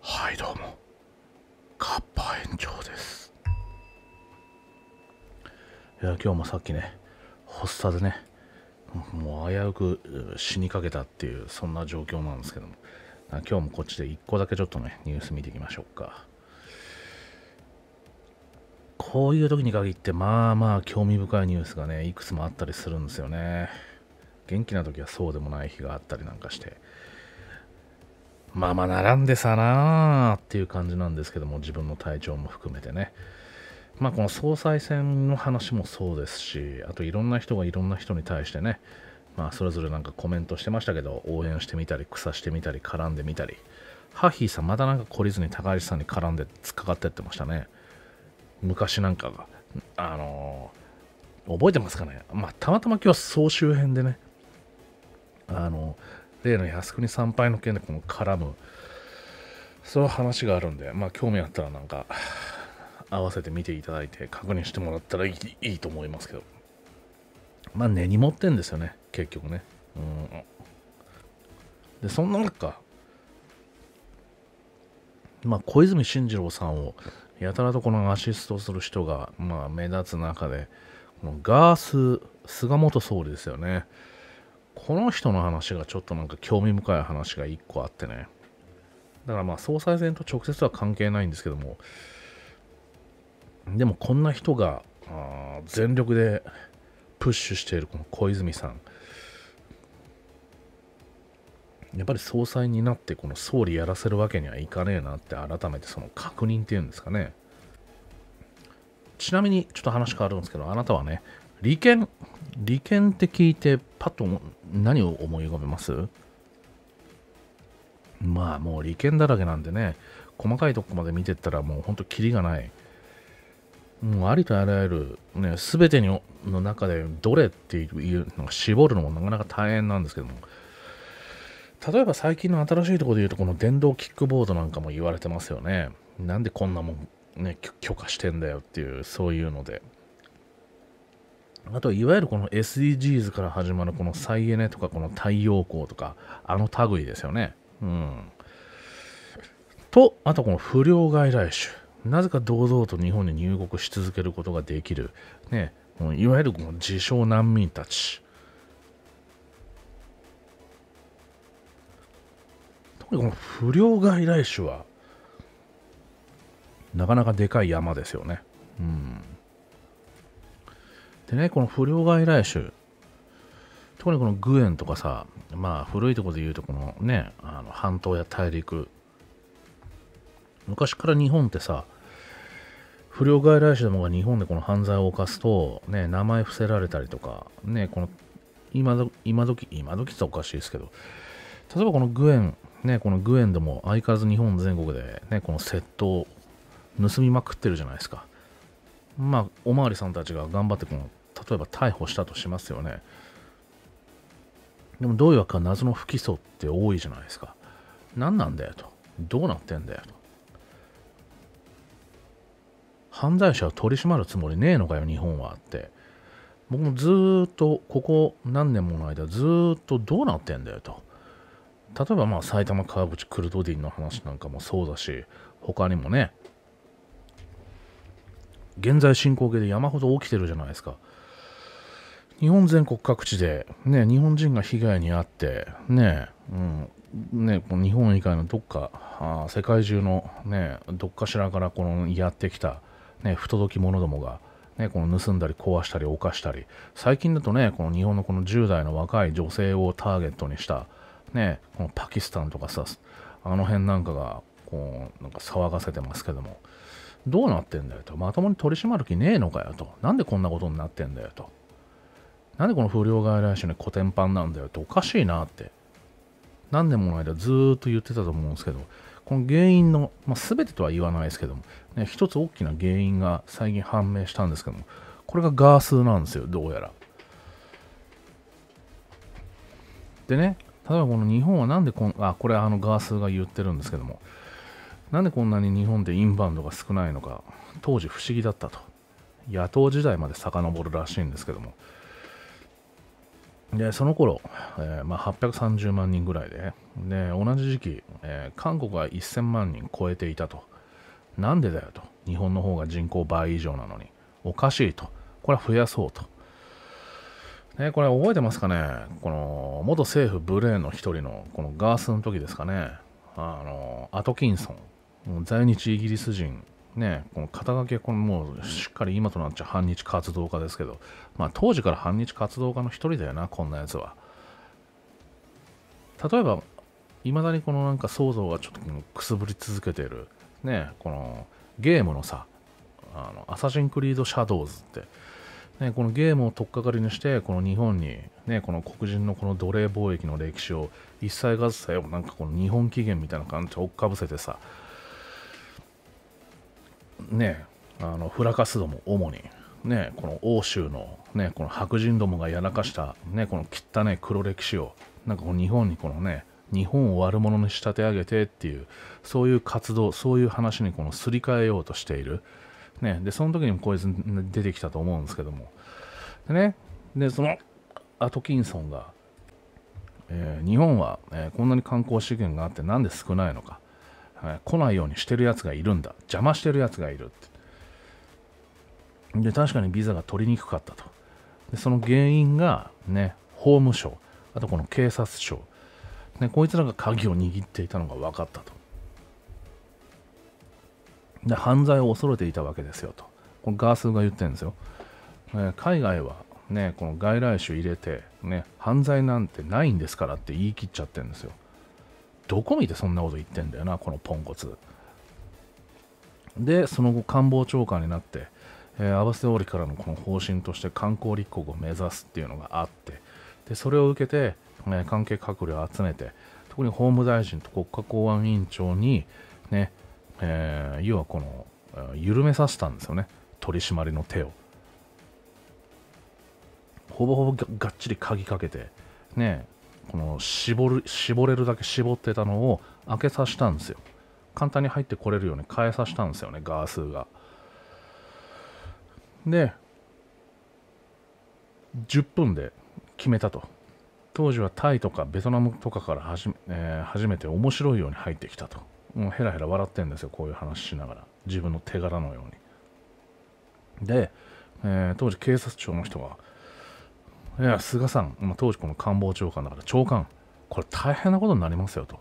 はいどうもカッパ園長ですいや今日もさっきね発作でねもう危うく死にかけたっていうそんな状況なんですけども今日もこっちで1個だけちょっとねニュース見ていきましょうかこういう時に限ってまあまあ興味深いニュースがねいくつもあったりするんですよね元気な時はそうでもない日があったりなんかしてまあまあ並んでさなーっていう感じなんですけども自分の体調も含めてねまあこの総裁選の話もそうですしあといろんな人がいろんな人に対してねまあそれぞれなんかコメントしてましたけど応援してみたり草してみたり絡んでみたりハッヒーさんまたなんか懲りずに高橋さんに絡んで突っかかってってましたね昔なんかがあのー覚えてますかねまあ、たまたま今日は総集編でね、あの例の靖国参拝の件でこの絡むそういう話があるんで、まあ、興味あったらなんか合わせて見ていただいて確認してもらったらいいいいと思いますけどまあ根に持ってんですよね結局ねうんでそんな中まあ、小泉進次郎さんをやたらとこのアシストする人が、まあ、目立つ中でこのガース菅元総理ですよねこの人の話がちょっとなんか興味深い話が1個あってね。だからまあ総裁選と直接は関係ないんですけども、でもこんな人が全力でプッシュしているこの小泉さん。やっぱり総裁になってこの総理やらせるわけにはいかねえなって改めてその確認っていうんですかね。ちなみにちょっと話変わるんですけど、あなたはね、利権、利権って聞いてパッと何を思い浮かべますまあもう利権だらけなんでね、細かいとこまで見てったらもうほんとキリがない。もうありとあらゆる、ね、全てての中でどれっていうのが絞るのもなかなか大変なんですけども、例えば最近の新しいところで言うと、この電動キックボードなんかも言われてますよね。なんでこんなもん、ね、許可してんだよっていう、そういうので。あと、いわゆるこの SDGs から始まるこの再エネとかこの太陽光とか、あの類ですよね。うん。と、あとこの不良外来種。なぜか堂々と日本に入国し続けることができる。ね。いわゆるこの自称難民たち。特にこの不良外来種は、なかなかでかい山ですよね。うん。でね、この不良外来種、特にこのグエンとかさ、まあ古いとこで言うとこのね、あの半島や大陸、昔から日本ってさ、不良外来種どもが日本でこの犯罪を犯すと、ね、名前伏せられたりとか、ね、この今ど今時、今時っておかしいですけど、例えばこのグエン、ね、このグエンでも相変わらず日本全国で、ね、この窃盗、盗みまくってるじゃないですか。まあ、おまわりさんたちが頑張ってこの例えば逮捕したとしますよねでもどういうわけか謎の不起訴って多いじゃないですか何なんだよとどうなってんだよと犯罪者を取り締まるつもりねえのかよ日本はって僕もずっとここ何年もの間ずっとどうなってんだよと例えばまあ埼玉川口クルドディンの話なんかもそうだし他にもね現在進行形で山ほど起きてるじゃないですか日本全国各地で、ね、日本人が被害に遭って、ね、うん、ね、この日本以外のどっか、あ世界中の、ね、どっかしらからこのやってきた、ね、不届き者どもが、ね、この盗んだり壊したり犯したり、最近だとね、この日本のこの10代の若い女性をターゲットにした、ね、このパキスタンとかさ、あの辺なんかが、こう、なんか騒がせてますけども、どうなってんだよと、まともに取り締まる気ねえのかよと、なんでこんなことになってんだよと。なんでこの不良外来種ね、コテンパンなんだよっておかしいなって。何年もの間ずーっと言ってたと思うんですけど、この原因の、まあ、全てとは言わないですけども、ね、一つ大きな原因が最近判明したんですけども、これがガースなんですよ、どうやら。でね、例えばこの日本はなんでこん、あ、これあのガースが言ってるんですけども、なんでこんなに日本でインバウンドが少ないのか、当時不思議だったと。野党時代まで遡るらしいんですけども、で、その頃、えー、まあ、830万人ぐらいで、で、同じ時期、えー、韓国は1000万人超えていたと。なんでだよと。日本の方が人口倍以上なのに。おかしいと。これは増やそうと。ね、これ覚えてますかねこの、元政府ブレーンの一人の、このガースの時ですかね。あの、アトキンソン。在日イギリス人ね、この肩書きこのもうしっかり今となっちゃ反日活動家ですけど、まあ、当時から反日活動家の一人だよな、こんなやつは。例えば、いまだにこのなんか想像がちょっとくすぶり続けてる、ね、このゲームのさ、あのアサシンクリード・シャドウズって、ね、このゲームを取っかかりにして、この日本に、ね、この黒人のこの奴隷貿易の歴史を一切合切をなんかこの日本起源みたいな感じで追っかぶせてさ、ね、あのフラカスども主に、ね、この欧州の、ね、この白人どもがやらかした、ね、この汚い、ね、黒歴史をなんかこの日本にこのね日本を悪者に仕立て上げてっていうそういう活動そういう話にこのすり替えようとしている、ね、でその時にもこいつ出てきたと思うんですけどもでねでそのアトキンソンが、えー、日本は、えー、こんなに観光資源があってなんで少ないのかはい、来ないようにしてるやつがいるんだ邪魔してるやつがいるってで確かにビザが取りにくかったとでその原因がね法務省あとこの警察庁、ね、こいつらが鍵を握っていたのが分かったとで犯罪を恐れていたわけですよとこのガースが言ってるんですよ、え海外はねこの外来種入れてね犯罪なんてないんですからって言い切っちゃってるんですよどこ見てそんなこと言ってんだよな、このポンコツ。で、その後官房長官になって、えー、アバセオリからのこの方針として観光立国を目指すっていうのがあって、でそれを受けて、ね、関係閣僚を集めて、特に法務大臣と国家公安委員長に、ね、えー、要はこの、緩めさせたんですよね、取り締まりの手を。ほぼほぼがっちり鍵かけて、ね、この絞る絞れるだけ絞ってたのを開けさせたんですよ簡単に入ってこれるように変えさせたんですよねガースがで10分で決めたと当時はタイとかベトナムとかから始め,、えー、初めて面白いように入ってきたともうヘラヘラ笑ってんですよこういう話しながら自分の手柄のようにで、えー、当時警察庁の人がいや菅さん、ま当時この官房長官だから長官、これ大変なことになりますよと。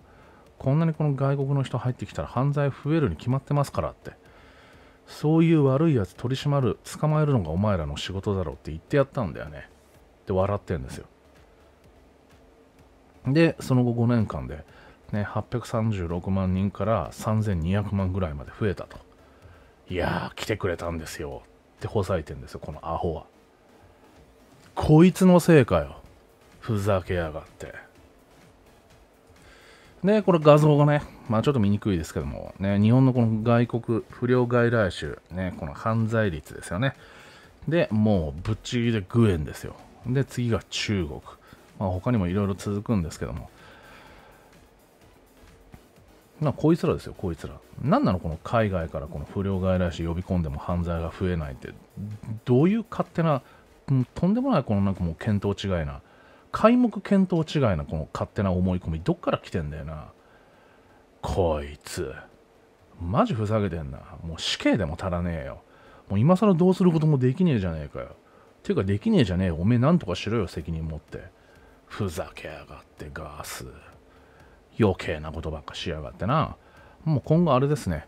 こんなにこの外国の人入ってきたら犯罪増えるに決まってますからって。そういう悪いやつ取り締まる、捕まえるのがお前らの仕事だろうって言ってやったんだよね。って笑ってるんですよ。で、その後5年間で、ね、836万人から3200万ぐらいまで増えたと。いやー、来てくれたんですよ。ってほざいてんですよ、このアホは。こいつのせいかよ。ふざけやがって。で、これ画像がね、まあちょっと見にくいですけども、ね、日本のこの外国不良外来種、ね、この犯罪率ですよね。で、もうぶっちぎりでグエンですよ。で、次が中国。まあ、他にもいろいろ続くんですけども。まあ、こいつらですよ、こいつら。なんなの、この海外からこの不良外来種呼び込んでも犯罪が増えないって、どういう勝手なとんでもないこのなんかもう見当違いな皆目見当違いなこの勝手な思い込みどっから来てんだよなこいつマジふざけてんなもう死刑でも足らねえよもう今更どうすることもできねえじゃねえかよていうかできねえじゃねえおめえなんとかしろよ責任持ってふざけやがってガース余計なことばっかしやがってなもう今後あれですね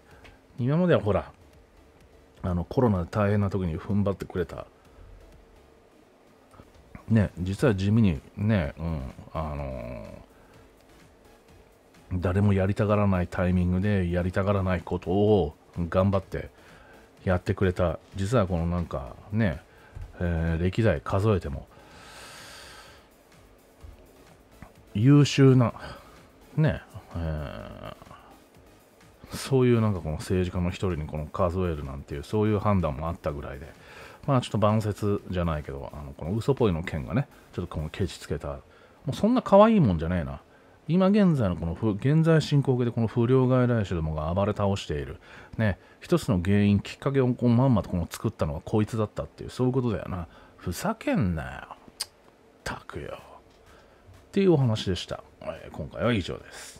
今まではほらあのコロナで大変な時に踏ん張ってくれたね、実は地味にね、うん、あのー、誰もやりたがらないタイミングでやりたがらないことを頑張ってやってくれた。実はこのなんかね、えー、歴代数えても、優秀な、ね、えー、そういうなんかこの政治家の一人にこの数えるなんていうそういう判断もあったぐらいで、まあ、ちょっと晩節じゃないけどあのこの嘘っぽいの件がねちょっとこのケチつけたもうそんな可愛いもんじゃねえな今現在のこの現在進行形でこの不良外来種どもが暴れ倒している、ね、一つの原因きっかけをこうまんまとこの作ったのがこいつだったっていうそういうことだよなふざけんなよたくよっていうお話でした、え今回は以上です